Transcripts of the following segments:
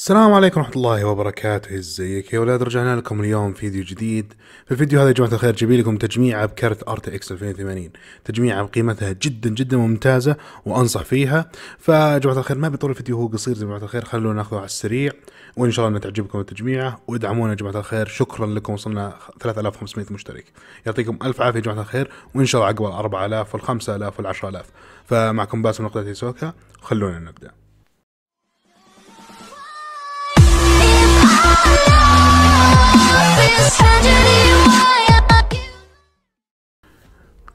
السلام عليكم ورحمة الله وبركاته ازيك يا ولاد رجعنا لكم اليوم فيديو جديد في الفيديو هذا يا جماعة الخير جايبين لكم تجميعة بكرت ار تي اكس 2080 تجميعة بقيمتها جدا جدا ممتازة وانصح فيها فجماعة جماعة الخير ما بيطول الفيديو هو قصير يا جماعة الخير خلونا ناخذه على السريع وان شاء الله انها تعجبكم التجميعة وادعمونا يا جماعة الخير شكرا لكم وصلنا 3500 مشترك يعطيكم الف عافية يا جماعة الخير وان شاء الله عقب ال 4000 وال 5000 وال 10000 فمعكم باسم نقطة سوكا خلونا نبدأ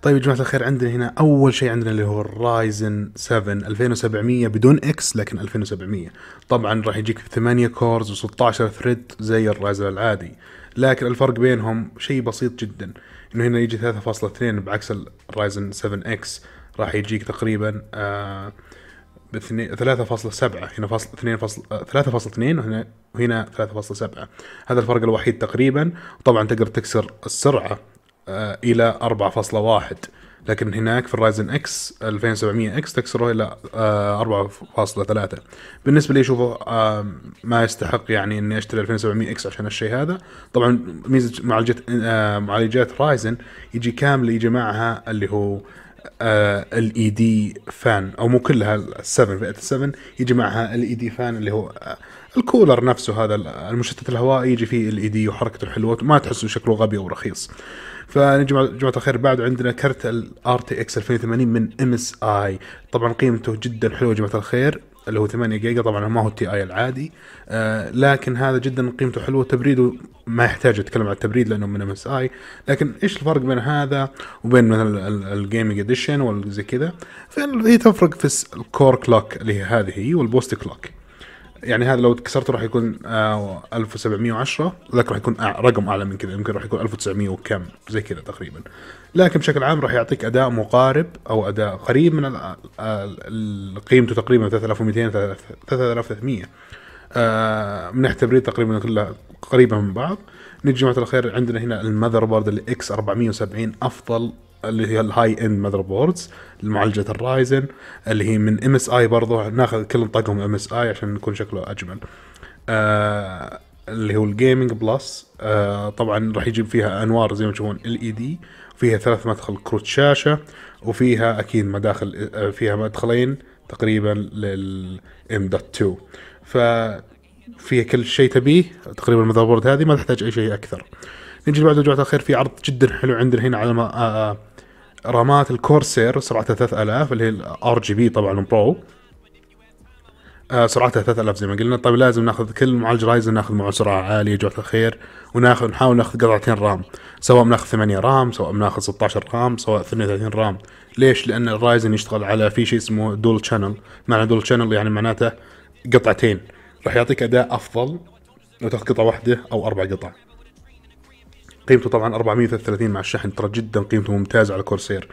طيب يا جماعه الخير عندنا هنا اول شيء عندنا اللي هو الرايزن 7 2700 بدون اكس لكن 2700 طبعا راح يجيك 8 كورز و16 ثريد زي الرايزن العادي لكن الفرق بينهم شيء بسيط جدا انه هنا يجي 3.2 بعكس الرايزن 7 اكس راح يجيك تقريبا آه ب 3.7 هنا فاصل 3.2 آه، وهنا وهنا 3.7 هذا الفرق الوحيد تقريبا طبعا تقدر تكسر السرعه آه، الى 4.1 لكن هناك في الرايزن اكس 2700 اكس تكسره الى 4.3 آه، بالنسبه لي اشوفه ما يستحق يعني اني اشتري 2700 اكس عشان الشيء هذا طبعا ميزه معالجات معالجات رايزن يجي كامل يجي معها اللي هو الاي دي فان او مو كلها ال7 فئه ال7 يجي معها الاي دي فان اللي هو آه، الكولر نفسه هذا المشتت الهوائي يجي فيه الاي دي e وحركته حلوه ما تحسه شكله غبي ورخيص رخيص فجماعه جماعه الخير بعد عندنا كرت الار تي اكس 2080 من ام اس اي طبعا قيمته جدا حلوه جماعه الخير اللي هو 8 جيجا طبعا ما هو التي اي العادي آه لكن هذا جدا قيمته حلوه تبريده ما يحتاج اتكلم عن التبريد لانه من ام اس اي لكن ايش الفرق بين هذا وبين مثلا الجيمنج اديشن وزي كذا فهي تفرق في الكور كلوك اللي هي هذه والبوست كلوك يعني هذا لو كسرته راح يكون آه 1710 ذاك راح يكون رقم اعلى من كذا يمكن راح يكون 1900 وكم زي كذا تقريبا لكن بشكل عام راح يعطيك اداء مقارب او اداء قريب من آه، قيمته تقريبا 3200 3300 آه من ناحيه تقريبا كلها قريبه من بعض نجي جماعه الخير عندنا هنا المذر بورد الاكس 470 افضل اللي هي الهاي اند ماذر بوردز معالجه الرايزن اللي هي من ام اس اي برضه ناخذ كل طاقم ام اس اي عشان يكون شكله اجمل آه اللي هو الجيمنج بلس آه طبعا راح يجيب فيها انوار زي ما تشوفون ال اي دي فيها ثلاث مدخل كروت شاشه وفيها اكيد مداخل آه، فيها مدخلين تقريبا للام دوت 2 ف فيها كل شيء تبيه تقريبا المذر بورد هذه ما تحتاج اي شيء اكثر نجي بعد بعده جماعه الخير في عرض جدا حلو عندنا هنا على ما آه، آه، رامات الكورسير سرعتها 3000 اللي هي الار جي بي طبعا برو آه، سرعتها 3000 زي ما قلنا طيب لازم ناخذ كل معالج رايزن ناخذ معه سرعه عاليه جوعة الخير وناخذ نحاول ناخذ قطعتين رام سواء بناخذ 8 رام سواء بناخذ 16 رام سواء 32 رام ليش؟ لان الرايزن يشتغل على في شيء اسمه دول شانل معنى دول شانل يعني معناته قطعتين راح يعطيك اداء افضل لو تاخذ قطعه واحده او اربع قطع قيمته طبعا 433 مع الشحن ترى جدا قيمته ممتازه على كورسير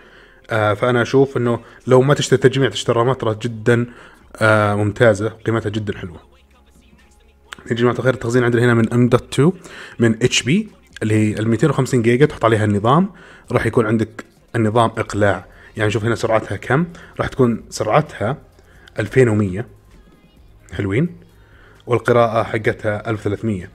آه فانا اشوف انه لو ما تشتري تجميع تشتري رامات ترى جدا آه ممتازه قيمتها جدا حلوه يا جماعه الخير التخزين عندنا هنا من ام دوت 2 من اتش بي اللي هي ال 250 جيجا تحط عليها النظام راح يكون عندك النظام اقلاع يعني شوف هنا سرعتها كم راح تكون سرعتها 2100 حلوين والقراءه حقتها 1300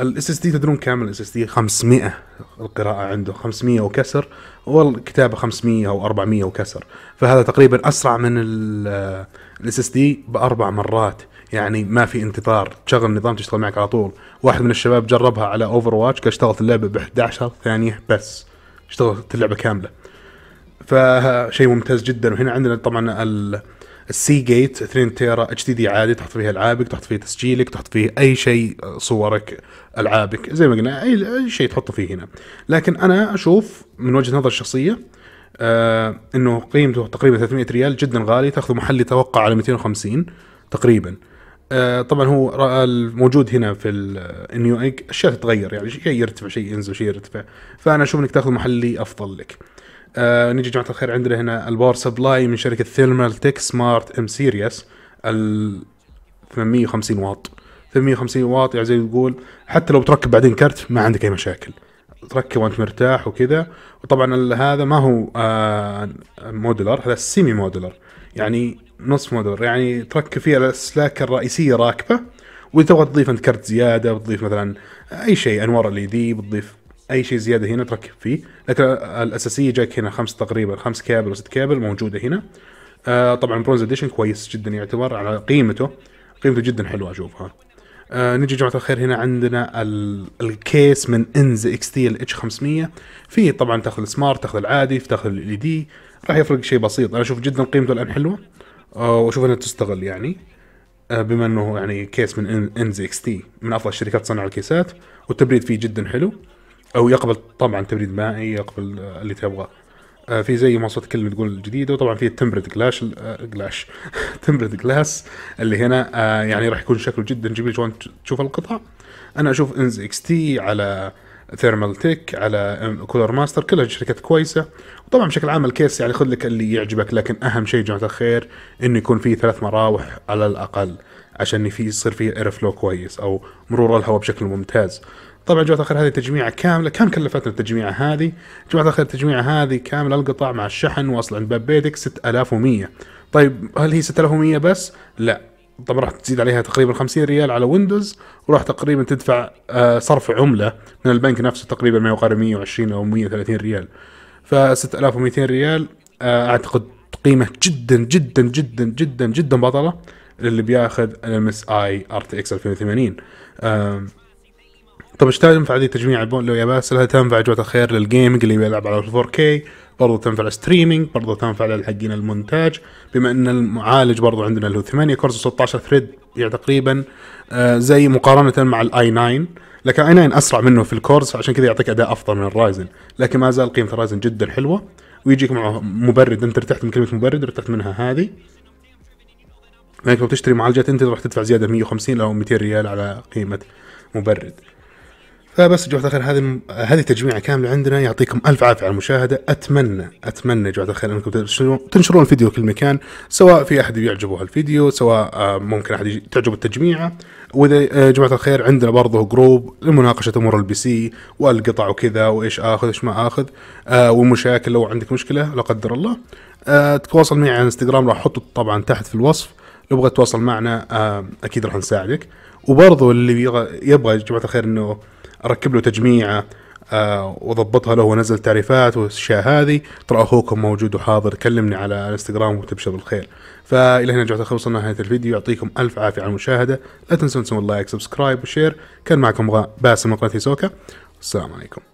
الاس اس دي تدرون كامل الاس اس دي 500 القراءه عنده 500 وكسر والكتابه 500 او 400 وكسر فهذا تقريبا اسرع من الاس اس دي باربع مرات يعني ما في انتظار تشغل النظام تشتغل معك على طول واحد من الشباب جربها على اوفر واتش اشتغلت اللعبه ب 11 ثانيه بس اشتغلت اللعبه كامله فشيء ممتاز جدا وهنا عندنا طبعا السي جيت 2 تيرا اتش دي دي عادي تحط فيه العابك تحط فيه تسجيلك تحط فيه اي شيء صورك العابك زي ما قلنا اي شيء تحطه فيه هنا لكن انا اشوف من وجهه نظري الشخصيه آه انه قيمته تقريبا 300 ريال جدا غالي تاخذ محلي توقع على 250 تقريبا آه طبعا هو الموجود هنا في النيو ايج اشياء تتغير يعني شيء يرتفع شيء ينزل شيء يرتفع فانا اشوف انك تاخذ محلي افضل لك آه نجي جماعه الخير عندنا هنا الباور سبلاي من شركه ثيرمال تك سمارت ام سيريس 850 واط 850 واط يعني زي تقول حتى لو تركب بعدين كرت ما عندك اي مشاكل تركب وانت مرتاح وكذا وطبعا هذا ما هو آه موديلر هذا سيمي موديلر يعني نص موديلر يعني تركب فيه الاسلاك الرئيسيه راكبه واذا تبغى تضيف انت كرت زياده بتضيف مثلا اي شيء انوار ال دي e بتضيف اي شيء زياده هنا تركب فيه لكن الاساسيه جاك هنا خمس تقريبا خمس كابل وست كابل موجوده هنا آه طبعا برونز اديشن كويس جدا يعتبر على قيمته قيمته جدا حلوه اشوفها آه نجي جماعه الخير هنا عندنا الكيس من انز اكس تي الاتش 500 في طبعا تاخذ السمارت تاخذ العادي تاخذ الاي دي e راح يفرق شيء بسيط انا اشوف جدا قيمته الان حلوه آه واشوف انها تستغل يعني آه بما انه يعني كيس من انز اكس تي من افضل الشركات تصنع الكيسات والتبريد فيه جدا حلو او يقبل طبعا تبريد مائي يقبل آه، اللي تبغاه في زي ما مواصفات كلمة تقول جديدة وطبعا في التمبرد جلاش جلاش تمبرد جلاس اللي هنا آه، يعني راح يكون شكله جدا جميل شلون تشوف القطع انا اشوف انز اكس تي على ثيرمال تيك على كولر ماستر كلها شركات كويسه وطبعا بشكل عام الكيس يعني خذ لك اللي يعجبك لكن اهم شيء جماعه الخير انه يكون فيه ثلاث مراوح على الاقل عشان في يصير فيه اير فلو كويس او مرور الهواء بشكل ممتاز طبعا جماعه الخير هذه تجميعه كامله كم كلفتنا التجميعه هذه جماعه الخير التجميعه هذه كامله القطع مع الشحن واصل عند باب بيتك 6100 طيب هل هي 6100 بس لا طبعا راح تزيد عليها تقريبا 50 ريال على ويندوز وراح تقريبا تدفع آه، صرف عمله من البنك نفسه تقريبا ما يقارب 120 او 130 ريال ف 6200 ريال آه، اعتقد قيمه جدا جدا جدا جدا جدا بطله للي بياخذ الام اس اي ار تي اكس 2080 طب ايش تنفع هذه تجميع البون يا باسل هل تنفع جوة الخير للجيمنج اللي بيلعب على 4K برضه تنفع للستريمينج برضه تنفع للحقين المونتاج بما ان المعالج برضه عندنا اللي هو 8 كورس و16 ثريد يعني تقريبا آه، زي مقارنه مع الاي 9 لكن اي 9 اسرع منه في الكورس عشان كذا يعطيك اداء افضل من الرايزن لكن ما زال قيمه الرايزن جدا حلوه ويجيك معه مبرد انت ارتحت من كلمه مبرد ارتحت منها هذه لانك لو تشتري معالجات انت راح تدفع زياده 150 او 200 ريال على قيمه مبرد فبس جماعه الخير هذه هذه تجميعه كامله عندنا يعطيكم الف عافيه على المشاهده اتمنى اتمنى جماعه الخير انكم تنشرون الفيديو في كل مكان سواء في احد يعجبه الفيديو سواء آه، ممكن احد تعجبه التجميعه واذا آه، جماعه الخير عندنا برضه جروب لمناقشه امور البي سي والقطع وكذا وايش اخذ ايش ما اخذ آه، والمشاكل لو عندك مشكله لا قدر الله تتواصل معي على انستغرام راح احطه طبعا تحت في الوصف لو بغيت تتواصل معنا اكيد راح نساعدك وبرضه اللي يبغى يبغى جماعه الخير انه اركب له تجميعه آه واضبطها له ونزل تعريفات والاشياء هذه ترى اخوكم موجود وحاضر كلمني على الانستغرام وتبشر بالخير فالى هنا جعت خلصنا نهايه الفيديو يعطيكم الف عافيه على المشاهده لا تنسون تسوون لايك سبسكرايب وشير كان معكم باسم من قناه سوكا السلام عليكم